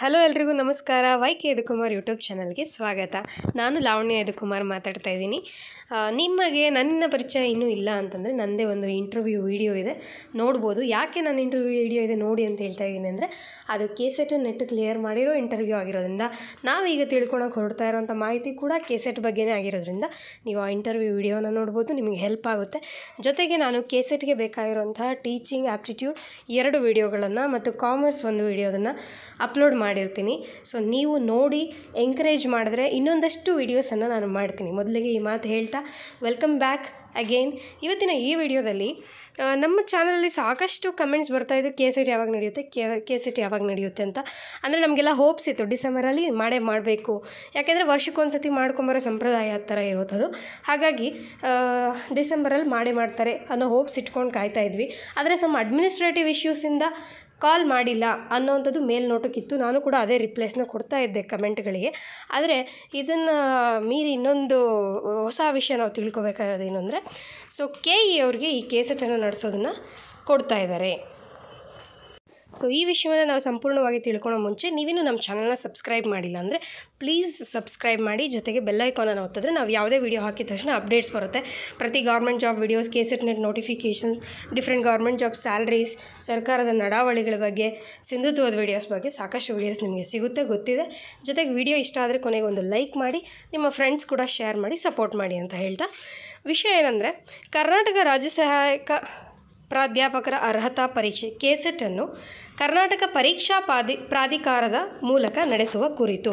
hello ಎಲ್ರಿಗೂ ನಮಸ್ಕಾರ Y K ಯದಕುಮಾರ್ YouTube ಚಾನಲ್ಗೆ ಸ್ವಾಗತ ನಾನು ಲಾವಣ್ಯ ಯದಕುಮಾರ್ ಮಾತಾಡ್ತಾ ಇದ್ದೀನಿ ನಿಮಗೆ ನನ್ನ ಪರಿಚಯ ಇನ್ನೂ ಇಲ್ಲ ಅಂತಂದರೆ ನನ್ನದೇ ಒಂದು ಇಂಟರ್ವ್ಯೂ ವೀಡಿಯೋ ಇದೆ ನೋಡ್ಬೋದು ಯಾಕೆ ನಾನು ಇಂಟರ್ವ್ಯೂ ವೀಡಿಯೋ ಇದೆ ನೋಡಿ ಅಂತ ಹೇಳ್ತಾ ಇದ್ದೀನಿ ಅಂದರೆ ಅದು ಕೆಸೆಟ್ ನೆಟ್ ಕ್ಲಿಯರ್ ಮಾಡಿರೋ ಇಂಟರ್ವ್ಯೂ ಆಗಿರೋದ್ರಿಂದ ನಾವೀಗ ತಿಳ್ಕೊಳಕ್ಕೆ ಹೊರಡ್ತಾ ಇರೋಂಥ ಮಾಹಿತಿ ಕೂಡ ಕೆಸೆಟ್ ಬಗ್ಗೆನೇ ಆಗಿರೋದ್ರಿಂದ ನೀವು ಆ ಇಂಟರ್ವ್ಯೂ ವೀಡಿಯೋನ ನೋಡ್ಬೋದು ನಿಮಗೆ ಹೆಲ್ಪ್ ಆಗುತ್ತೆ ಜೊತೆಗೆ ನಾನು ಕೆಸೆಟ್ಗೆ ಬೇಕಾಗಿರುವಂತಹ ಟೀಚಿಂಗ್ ಆ್ಯಪ್ಟಿಟ್ಯೂಡ್ ಎರಡು ವೀಡಿಯೋಗಳನ್ನು ಮತ್ತು ಕಾಮರ್ಸ್ ಒಂದು ವೀಡಿಯೋದನ್ನು ಅಪ್ಲೋಡ್ ಮಾಡಿ ಮಾಡಿರ್ತೀನಿ ಸೊ ನೀವು ನೋಡಿ ಎಂಕರೇಜ್ ಮಾಡಿದ್ರೆ ಇನ್ನೊಂದಷ್ಟು ವಿಡಿಯೋಸನ್ನು ನಾನು ಮಾಡ್ತೀನಿ ಮೊದಲಿಗೆ ಈ ಮಾತು ಹೇಳ್ತಾ ವೆಲ್ಕಮ್ ಬ್ಯಾಕ್ ಅಗೈನ್ ಇವತ್ತಿನ ಈ ವಿಡಿಯೋದಲ್ಲಿ ನಮ್ಮ ಚಾನಲಲ್ಲಿ ಸಾಕಷ್ಟು ಕಮೆಂಟ್ಸ್ ಬರ್ತಾಯಿದ್ದು ಕೆ ಸಿ ಟಿ ಯಾವಾಗ ನಡೆಯುತ್ತೆ ಕೆ ಕೆ ಸಿ ಟಿ ಯಾವಾಗ ನಡೆಯುತ್ತೆ ಅಂತ ಅಂದರೆ ನಮಗೆಲ್ಲ ಹೋಪ್ಸ್ ಇತ್ತು ಡಿಸೆಂಬರಲ್ಲಿ ಮಾಡೇ ಮಾಡಬೇಕು ಯಾಕೆಂದರೆ ವರ್ಷಕ್ಕೊಂದ್ಸತಿ ಮಾಡ್ಕೊಂಬರೋ ಸಂಪ್ರದಾಯ ಆ ಥರ ಇರೋದು ಹಾಗಾಗಿ ಡಿಸೆಂಬರಲ್ಲಿ ಮಾಡೇ ಮಾಡ್ತಾರೆ ಅನ್ನೋ ಹೋಪ್ಸ್ ಇಟ್ಕೊಂಡು ಕಾಯ್ತಾ ಇದ್ವಿ ಆದರೆ ಸಮ್ ಅಡ್ಮಿನಿಸ್ಟ್ರೇಟಿವ್ ಇಶ್ಯೂಸಿಂದ ಕಾಲ್ ಮಾಡಿಲ್ಲ ಅನ್ನೋವಂಥದ್ದು ಮೇಲ್ನೋಟಕ್ಕಿತ್ತು ನಾನು ಕೂಡ ಅದೇ ರಿಪ್ಲೈಸ್ನ ಕೊಡ್ತಾ ಇದ್ದೆ ಕಮೆಂಟ್ಗಳಿಗೆ ಆದರೆ ಇದನ್ನು ಮೀರಿ ಇನ್ನೊಂದು ಹೊಸ ವಿಷಯ ನಾವು ತಿಳ್ಕೊಬೇಕಾಗಿರೋದು ಏನು ಅಂದರೆ ಸೊ ಕೆ ಇ e ಅವ್ರಿಗೆ ಈ ಕೇಸಟನ್ನು ನಡೆಸೋದನ್ನು ಕೊಡ್ತಾ ಇದ್ದಾರೆ ಸೊ ಈ ವಿಷಯವನ್ನು ನಾವು ಸಂಪೂರ್ಣವಾಗಿ ತಿಳ್ಕೊಳ್ಳೋ ಮುಂಚೆ ನೀವೇನು ನಮ್ಮ ಚಾನಲ್ನ ಸಬ್ಸ್ಕ್ರೈಬ್ ಮಾಡಿಲ್ಲ ಅಂದರೆ ಪ್ಲೀಸ್ ಸಬ್ಸ್ಕ್ರೈಬ್ ಮಾಡಿ ಜೊತೆಗೆ ಬೆಲ್ಲೈಕಾನನ್ನು ಒತ್ತಿದ್ರೆ ನಾವು ಯಾವುದೇ ವೀಡಿಯೋ ಹಾಕಿದ ತಕ್ಷಣ ಅಪ್ಡೇಟ್ಸ್ ಬರುತ್ತೆ ಪ್ರತಿ government job videos KSET notifications different government job salaries ಸರ್ಕಾರದ ನಡಾವಳಿಗಳ ಬಗ್ಗೆ ಸಿಂಧುತ್ವದ ವೀಡಿಯೋಸ್ ಬಗ್ಗೆ ಸಾಕಷ್ಟು ವೀಡಿಯೋಸ್ ನಿಮಗೆ ಸಿಗುತ್ತೆ ಗೊತ್ತಿದೆ ಜೊತೆಗೆ ವಿಡಿಯೋ ಇಷ್ಟ ಆದರೆ ಕೊನೆಗೆ ಒಂದು ಲೈಕ್ ಮಾಡಿ ನಿಮ್ಮ ಫ್ರೆಂಡ್ಸ್ ಕೂಡ ಶೇರ್ ಮಾಡಿ ಸಪೋರ್ಟ್ ಮಾಡಿ ಅಂತ ಹೇಳ್ತಾ ವಿಷಯ ಏನಂದರೆ ಕರ್ನಾಟಕ ರಾಜ್ಯ ಸಹಾಯಕ ಪ್ರಾಧ್ಯಾಪಕರ ಅರ್ಹತಾ ಪರೀಕ್ಷೆ ಅನ್ನು ಕರ್ನಾಟಕ ಪರೀಕ್ಷಾ ಪಾದಿ ಪ್ರಾಧಿಕಾರದ ಮೂಲಕ ನಡೆಸುವ ಕುರಿತು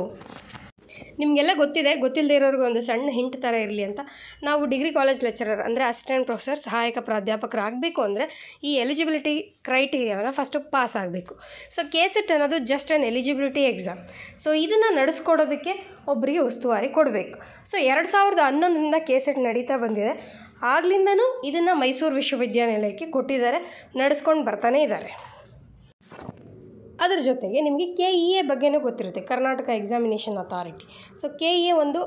ನಿಮಗೆಲ್ಲ ಗೊತ್ತಿದೆ ಗೊತ್ತಿಲ್ಲದೆ ಇರೋರಿಗೆ ಒಂದು ಸಣ್ಣ ಹಿಂಟ್ ಥರ ಇರಲಿ ಅಂತ ನಾವು ಡಿಗ್ರಿ ಕಾಲೇಜ್ ಲೆಕ್ಚರರ್ ಅಂದರೆ ಅಸಿಸ್ಟೆಂಟ್ ಪ್ರೊಫೆಸರ್ ಸಹಾಯಕ ಪ್ರಾಧ್ಯಾಪಕರಾಗಬೇಕು ಅಂದರೆ ಈ ಎಲಿಜಿಬಿಲಿಟಿ ಕ್ರೈಟೀರಿಯಾನ ಫಸ್ಟು ಪಾಸ್ ಆಗಬೇಕು ಸೊ ಕೆ ಸೆಟ್ ಅನ್ನೋದು just an eligibility exam so ಇದನ್ನು ನಡೆಸ್ಕೊಡೋದಕ್ಕೆ ಒಬ್ಬರಿಗೆ ಉಸ್ತುವಾರಿ ಕೊಡಬೇಕು ಸೊ ಎರಡು ಸಾವಿರದ ಹನ್ನೊಂದರಿಂದ ಕೆ ಸೆಟ್ e ನಡೀತಾ ಬಂದಿದೆ ಆಗ್ಲಿಂದನೂ ಇದನ್ನು ಮೈಸೂರು ವಿಶ್ವವಿದ್ಯಾನಿಲಯಕ್ಕೆ ಕೊಟ್ಟಿದ್ದಾರೆ ನಡೆಸ್ಕೊಂಡು ಬರ್ತಾನೇ ಇದ್ದಾರೆ ಅದರ ಜೊತೆಗೆ ನಿಮಗೆ ಕೆ ಇ e ಎ ಬಗ್ಗೆಯೂ ಗೊತ್ತಿರುತ್ತೆ Karnataka examination authority so K E A ಒಂದು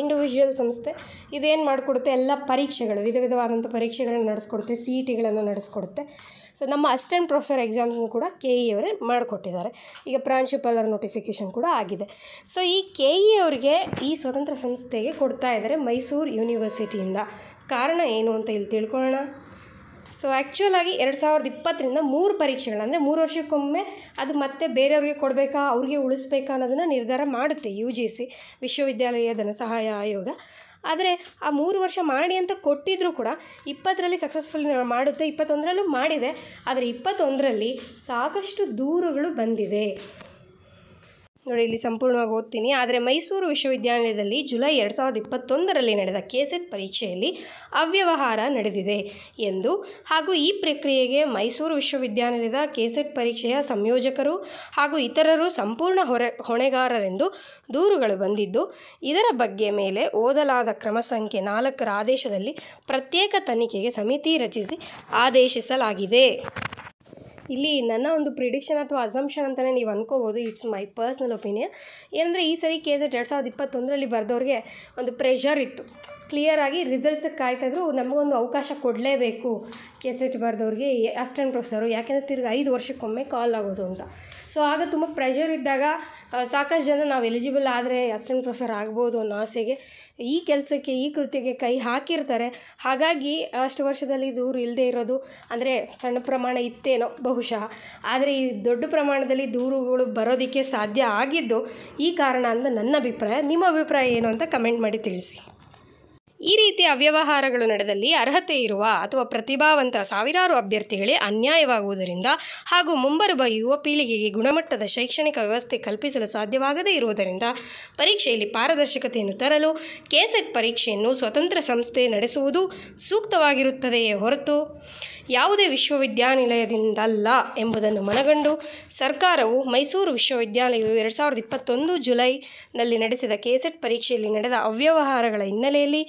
ಇಂಡಿವಿಜುವಲ್ ಸಂಸ್ಥೆ ಇದೇನು ಮಾಡಿಕೊಡುತ್ತೆ ಎಲ್ಲ ಪರೀಕ್ಷೆಗಳು ವಿಧ ವಿಧವಾದಂಥ ಪರೀಕ್ಷೆಗಳನ್ನು ನಡೆಸ್ಕೊಡುತ್ತೆ ಸಿ ಇ e ಟಿಗಳನ್ನು ನಡೆಸ್ಕೊಡುತ್ತೆ ಸೊ ನಮ್ಮ ಅಸಿಸ್ಟೆಂಟ್ ಪ್ರೊಫೆಸರ್ ಎಕ್ಸಾಮ್ಸ್ನು ಕೂಡ ಕೆ ಇ e ಅವರೇ ಮಾಡಿಕೊಟ್ಟಿದ್ದಾರೆ ಈಗ ಪ್ರಾಂಶುಪಾಲರ ನೋಟಿಫಿಕೇಷನ್ ಕೂಡ ಆಗಿದೆ ಸೊ ಈ ಕೆ ಇ ಅವರಿಗೆ ಈ ಸ್ವತಂತ್ರ ಸಂಸ್ಥೆಗೆ ಕೊಡ್ತಾ ಇದ್ದಾರೆ ಮೈಸೂರು ಯೂನಿವರ್ಸಿಟಿಯಿಂದ ಕಾರಣ ಏನು ಅಂತ ಇಲ್ಲಿ ತಿಳ್ಕೊಳ್ಳೋಣ ಸೊ ಆ್ಯಕ್ಚುಲಾಗಿ ಎರಡು ಸಾವಿರದ ಇಪ್ಪತ್ತರಿಂದ ಮೂರು ಅಂದರೆ ಮೂರು ವರ್ಷಕ್ಕೊಮ್ಮೆ ಅದು ಮತ್ತೆ ಬೇರೆಯವ್ರಿಗೆ ಕೊಡಬೇಕಾ ಅವ್ರಿಗೆ ಉಳಿಸ್ಬೇಕಾ ಅನ್ನೋದನ್ನು ನಿರ್ಧಾರ ಮಾಡುತ್ತೆ ಯು ಜಿ ಸಿ ವಿಶ್ವವಿದ್ಯಾಲಯ ಸಹಾಯ ಆಯೋಗ ಆದರೆ ಆ ಮೂರು ವರ್ಷ ಮಾಡಿ ಅಂತ ಕೊಟ್ಟಿದ್ದರೂ ಕೂಡ ಇಪ್ಪತ್ತರಲ್ಲಿ ಸಕ್ಸಸ್ಫುಲ್ ಮಾಡುತ್ತೆ ಇಪ್ಪತ್ತೊಂದರಲ್ಲೂ ಮಾಡಿದೆ ಆದರೆ ಇಪ್ಪತ್ತೊಂದರಲ್ಲಿ ಸಾಕಷ್ಟು ದೂರುಗಳು ಬಂದಿದೆ ನೋಡಿ ಇಲ್ಲಿ ಸಂಪೂರ್ಣವಾಗಿ ಓದ್ತೀನಿ ಆದರೆ ಮೈಸೂರು ವಿಶ್ವವಿದ್ಯಾನಿಲಯದಲ್ಲಿ ಜುಲೈ ಎರಡು ಸಾವಿರದ ಇಪ್ಪತ್ತೊಂದರಲ್ಲಿ ನಡೆದ ಕೆಸೆಟ್ ಪರೀಕ್ಷೆಯಲ್ಲಿ ಅವ್ಯವಹಾರ ನಡೆದಿದೆ ಎಂದು ಹಾಗೂ ಈ ಪ್ರಕ್ರಿಯೆಗೆ ಮೈಸೂರು ವಿಶ್ವವಿದ್ಯಾನಿಲಯದ ಕೆಸೆಟ್ ಪರೀಕ್ಷೆಯ ಸಂಯೋಜಕರು ಹಾಗೂ ಇತರರು ಸಂಪೂರ್ಣ ಹೊರೆ ಹೊಣೆಗಾರರೆಂದು ದೂರುಗಳು ಬಂದಿದ್ದು ಇದರ ಬಗ್ಗೆ ಮೇಲೆ ಓದಲಾದ ಕ್ರಮ ಸಂಖ್ಯೆ ನಾಲ್ಕರ ಆದೇಶದಲ್ಲಿ ಪ್ರತ್ಯೇಕ ತನಿಖೆಗೆ ಸಮಿತಿ ರಚಿಸಿ ಆದೇಶಿಸಲಾಗಿದೆ ಇಲ್ಲಿ ನನ್ನ ಒಂದು ಪ್ರಿಡಿಕ್ಷನ್ ಅಥವಾ ಅಸಂಪ್ಷನ್ ಅಂತಲೇ ನೀವು ಅನ್ಕೋಬೋದು ಇಟ್ಸ್ ಮೈ ಪರ್ಸ್ನಲ್ ಒಪಿನಿಯನ್ ಏನಂದರೆ ಈ ಸರಿ ಕೆ ಎಟ್ ಎರಡು ಸಾವಿರದ ಇಪ್ಪತ್ತೊಂದರಲ್ಲಿ ಬರೆದವ್ರಿಗೆ ಒಂದು ಪ್ರೆಷರ್ ಇತ್ತು ಕ್ಲಿಯರಾಗಿ ರಿಸಲ್ಟ್ಸ್ ಕಾಯ್ತಾಯಿದ್ರು ನಮಗೊಂದು ಅವಕಾಶ ಕೊಡಲೇಬೇಕು ಕೆ ಎಸ್ ಎಚ್ ಬಾರ್ದವ್ರಿಗೆ ಅಸ್ಟೆಂಟ್ ಪ್ರೊಫೆಸರು ಯಾಕೆಂದರೆ ತಿರ್ಗಿ ಐದು ವರ್ಷಕ್ಕೊಮ್ಮೆ ಕಾಲ್ ಆಗೋದು ಅಂತ ಸೊ ಆಗ ತುಂಬ ಪ್ರೆಷರ್ ಇದ್ದಾಗ ಸಾಕಷ್ಟು ಜನ ನಾವು ಎಲಿಜಿಬಲ್ ಆದರೆ ಅಸ್ಟೆಂಟ್ ಪ್ರೊಫೆಸರ್ ಆಗ್ಬೋದು ಅನ್ನೋ ಆಸೆಗೆ ಈ ಕೆಲಸಕ್ಕೆ ಈ ಕೃತಿಗೆ ಕೈ ಹಾಕಿರ್ತಾರೆ ಹಾಗಾಗಿ ಅಷ್ಟು ವರ್ಷದಲ್ಲಿ ದೂರು ಇಲ್ಲದೆ ಇರೋದು ಅಂದರೆ ಸಣ್ಣ ಪ್ರಮಾಣ ಇತ್ತೇನೋ ಬಹುಶಃ ಆದರೆ ಈ ದೊಡ್ಡ ಪ್ರಮಾಣದಲ್ಲಿ ದೂರುಗಳು ಬರೋದಕ್ಕೆ ಸಾಧ್ಯ ಆಗಿದ್ದು ಈ ಕಾರಣ ಅಂತ ನನ್ನ ಅಭಿಪ್ರಾಯ ನಿಮ್ಮ ಅಭಿಪ್ರಾಯ ಏನು ಅಂತ ಕಮೆಂಟ್ ಮಾಡಿ ತಿಳಿಸಿ ಈ ರೀತಿ ಅವ್ಯವಹಾರಗಳು ನಡೆದಲ್ಲಿ ಅರ್ಹತೆ ಇರುವ ಅಥವಾ ಪ್ರತಿಭಾವಂತ ಸಾವಿರಾರು ಅಭ್ಯರ್ಥಿಗಳೇ ಅನ್ಯಾಯವಾಗುವುದರಿಂದ ಹಾಗೂ ಮುಂಬರುವ ಯುವ ಪೀಳಿಗೆಗೆ ಗುಣಮಟ್ಟದ ಶೈಕ್ಷಣಿಕ ವ್ಯವಸ್ಥೆ ಕಲ್ಪಿಸಲು ಸಾಧ್ಯವಾಗದೇ ಇರುವುದರಿಂದ ಪರೀಕ್ಷೆಯಲ್ಲಿ ಪಾರದರ್ಶಕತೆಯನ್ನು ತರಲು ಕೆಸೆಟ್ ಪರೀಕ್ಷೆಯನ್ನು ಸ್ವತಂತ್ರ ಸಂಸ್ಥೆ ನಡೆಸುವುದು ಸೂಕ್ತವಾಗಿರುತ್ತದೆಯೇ ಹೊರತು ಯಾವುದೇ ವಿಶ್ವವಿದ್ಯಾನಿಲಯದಿಂದಲ್ಲ ಎಂಬುದನ್ನು ಮನಗಂಡು ಸರ್ಕಾರವು ಮೈಸೂರು ವಿಶ್ವವಿದ್ಯಾಲಯವು ಎರಡು ಸಾವಿರದ ಇಪ್ಪತ್ತೊಂದು ಜುಲೈನಲ್ಲಿ ನಡೆಸಿದ ಕೆಸೆಟ್ ಪರೀಕ್ಷೆಯಲ್ಲಿ ನಡೆದ ಅವ್ಯವಹಾರಗಳ ಹಿನ್ನೆಲೆಯಲ್ಲಿ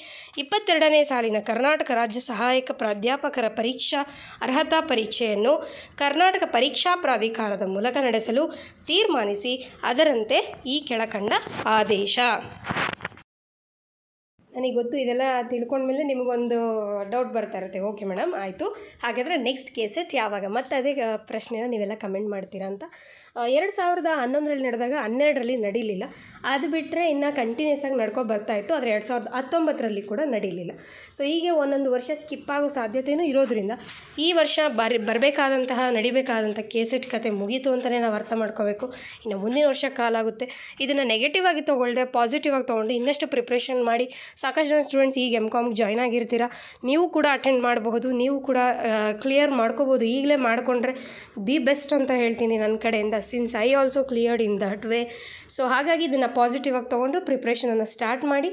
ಇಪ್ಪತ್ತೆರಡನೇ ಸಾಲಿನ ಕರ್ನಾಟಕ ರಾಜ್ಯ ಸಹಾಯಕ ಪ್ರಾಧ್ಯಾಪಕರ ಪರೀಕ್ಷಾ ಅರ್ಹತಾ ಪರೀಕ್ಷೆಯನ್ನು ಕರ್ನಾಟಕ ಪರೀಕ್ಷಾ ಪ್ರಾಧಿಕಾರದ ಮೂಲಕ ನಡೆಸಲು ತೀರ್ಮಾನಿಸಿ ಅದರಂತೆ ಈ ಕೆಳಕಂಡ ಆದೇಶ ನನಗೆ ಗೊತ್ತು ಇದೆಲ್ಲ ತಿಳ್ಕೊಂಡ್ಮೇಲೆ ನಿಮಗೊಂದು ಡೌಟ್ ಬರ್ತಾ ಇರುತ್ತೆ ಓಕೆ ಮೇಡಮ್ ಆಯಿತು ಹಾಗಾದರೆ ನೆಕ್ಸ್ಟ್ ಕೇಸೆಟ್ ಯಾವಾಗ ಮತ್ತು ಅದೇ ಪ್ರಶ್ನೆನ ನೀವೆಲ್ಲ ಕಮೆಂಟ್ ಮಾಡ್ತೀರಾ ಅಂತ ಎರಡು ಸಾವಿರದ ಹನ್ನೊಂದರಲ್ಲಿ ನಡೆದಾಗ ಹನ್ನೆರಡರಲ್ಲಿ ನಡೀಲಿಲ್ಲ ಅದು ಬಿಟ್ಟರೆ ಇನ್ನು ಕಂಟಿನ್ಯೂಸ್ ಆಗಿ ನಡ್ಕೊ ಬರ್ತಾಯಿತ್ತು ಆದರೆ ಎರಡು ಸಾವಿರದ ಹತ್ತೊಂಬತ್ತರಲ್ಲಿ ಕೂಡ ನಡೀಲಿಲ್ಲ ಸೊ ಹೀಗೆ ಒಂದೊಂದು ವರ್ಷ ಸ್ಕಿಪ್ ಆಗೋ ಸಾಧ್ಯತೆಯೂ ಇರೋದ್ರಿಂದ ಈ ವರ್ಷ ಬರಿ ಬರಬೇಕಾದಂತಹ ನಡಿಬೇಕಾದಂಥ ಕೇಸೆಟ್ ಕತೆ ಮುಗೀತು ಅಂತಲೇ ನಾವು ಅರ್ಥ ಮಾಡ್ಕೋಬೇಕು ಇನ್ನು ಮುಂದಿನ ವರ್ಷ ಕಾಲಾಗುತ್ತೆ ಇದನ್ನು ನೆಗೆಟಿವ್ ಆಗಿ ತೊಗೊಳ್ದೆ ಪಾಸಿಟಿವ್ ಆಗಿ ತೊಗೊಂಡು ಇನ್ನಷ್ಟು ಪ್ರಿಪ್ರೇಷನ್ ಮಾಡಿ ಸಾಕಷ್ಟು ಜನ ಸ್ಟೂಡೆಂಟ್ಸ್ ಈಗ ಎಮ್ ಕಾಮ್ಗೆ ಜಾಯ್ನ್ ಆಗಿರ್ತೀರ ನೀವು ಕೂಡ ಅಟೆಂಡ್ ಮಾಡಬಹುದು ನೀವು ಕೂಡ ಕ್ಲಿಯರ್ ಮಾಡ್ಕೋಬೋದು ಈಗಲೇ ಮಾಡಿಕೊಂಡ್ರೆ ದಿ ಬೆಸ್ಟ್ ಅಂತ ಹೇಳ್ತೀನಿ ನನ್ನ ಕಡೆಯಿಂದ since I also cleared in that way so ಹಾಗಾಗಿ ಇದನ್ನು ಪಾಸಿಟಿವ್ ಆಗಿ ತೊಗೊಂಡು ಪ್ರಿಪ್ರೇಷನನ್ನು ಸ್ಟಾರ್ಟ್ ಮಾಡಿ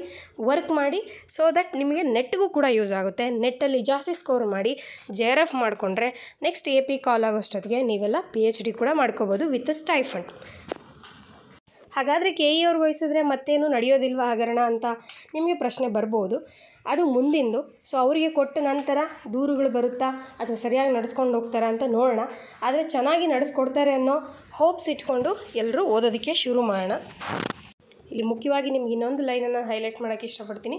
ವರ್ಕ್ ಮಾಡಿ ಸೊ ದಟ್ ನಿಮಗೆ ನೆಟ್ಗೂ ಕೂಡ ಯೂಸ್ ಆಗುತ್ತೆ ನೆಟ್ಟಲ್ಲಿ ಜಾಸ್ತಿ ಸ್ಕೋರ್ ಮಾಡಿ ಜೆ ಆರ್ ಎಫ್ ಮಾಡಿಕೊಂಡ್ರೆ ನೆಕ್ಸ್ಟ್ ಎ ಪಿ ಕಾಲ್ ಆಗೋಷ್ಟೊತ್ತಿಗೆ ನೀವೆಲ್ಲ ಪಿ ಎಚ್ ಡಿ ಕೂಡ ಮಾಡ್ಕೋಬೋದು ವಿತ್ ಅ ಸ್ಟೈಫಂಡ್ ಹಾಗಾದರೆ ಕೆ ಇ e ಅವ್ರಿಗೆ ವಹಿಸಿದ್ರೆ ಮತ್ತೇನು ನಡೆಯೋದಿಲ್ವ ಹಗರಣ ಅಂತ ನಿಮಗೆ ಪ್ರಶ್ನೆ ಬರ್ಬೋದು ಅದು ಮುಂದಿಂದು ಸೊ ಅವರಿಗೆ ಕೊಟ್ಟ ನಂತರ ದೂರುಗಳು ಬರುತ್ತಾ ಅಥವಾ ಸರಿಯಾಗಿ ನಡೆಸ್ಕೊಂಡು ಹೋಗ್ತಾರಾ ಅಂತ ನೋಡೋಣ ಆದರೆ ಚೆನ್ನಾಗಿ ನಡೆಸ್ಕೊಡ್ತಾರೆ ಅನ್ನೋ ಹೋಪ್ಸ್ ಇಟ್ಕೊಂಡು ಎಲ್ಲರೂ ಓದೋದಕ್ಕೆ ಶುರು ಮಾಡೋಣ ಇಲ್ಲಿ ಮುಖ್ಯವಾಗಿ ನಿಮ್ಗೆ ಇನ್ನೊಂದು ಲೈನನ್ನು ಹೈಲೈಟ್ ಮಾಡೋಕ್ಕೆ ಇಷ್ಟಪಡ್ತೀನಿ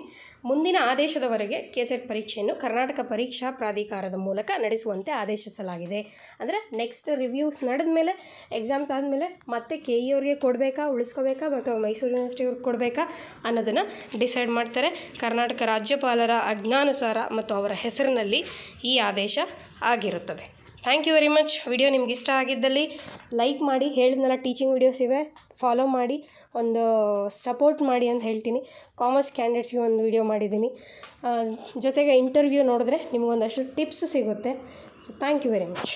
ಮುಂದಿನ ಆದೇಶದವರೆಗೆ ಕೆಸೆಟ್ ಪರೀಕ್ಷೆಯನ್ನು ಕರ್ನಾಟಕ ಪರೀಕ್ಷಾ ಪ್ರಾಧಿಕಾರದ ಮೂಲಕ ನಡೆಸುವಂತೆ ಆದೇಶಿಸಲಾಗಿದೆ ಅಂದರೆ ನೆಕ್ಸ್ಟ್ ರಿವ್ಯೂಸ್ ನಡೆದ ಮೇಲೆ ಎಕ್ಸಾಮ್ಸ್ ಆದಮೇಲೆ ಮತ್ತೆ ಕೆ ಇ e ಅವ್ರಿಗೆ ಕೊಡಬೇಕಾ ಉಳಿಸ್ಕೋಬೇಕಾ ಅಥವಾ ಮೈಸೂರು ಯೂನಿವರ್ಸಿಟಿ ಅವ್ರಿಗೆ ಕೊಡಬೇಕಾ ಅನ್ನೋದನ್ನು ಡಿಸೈಡ್ ಮಾಡ್ತಾರೆ ಕರ್ನಾಟಕ ರಾಜ್ಯಪಾಲರ ಅಜ್ಞಾನುಸಾರ ಮತ್ತು ಅವರ ಹೆಸರಿನಲ್ಲಿ ಈ ಆದೇಶ ಆಗಿರುತ್ತದೆ thank you very much video ನಿಮ್ಗೆ ಇಷ್ಟ ಆಗಿದ್ದಲ್ಲಿ ಲೈಕ್ ಮಾಡಿ ಹೇಳಿದ್ನಲ್ಲ ಟೀಚಿಂಗ್ ವೀಡಿಯೋಸ್ ಇವೆ ಫಾಲೋ ಮಾಡಿ ಒಂದು ಸಪೋರ್ಟ್ ಮಾಡಿ ಅಂತ ಹೇಳ್ತೀನಿ ಕಾಮರ್ಸ್ ಕ್ಯಾಂಡಿಡೇಟ್ಸ್ಗೆ ಒಂದು ವಿಡಿಯೋ ಮಾಡಿದ್ದೀನಿ ಜೊತೆಗೆ ಇಂಟರ್ವ್ಯೂ ನೋಡಿದ್ರೆ ನಿಮಗೊಂದಷ್ಟು ಟಿಪ್ಸ್ ಸಿಗುತ್ತೆ so thank you very much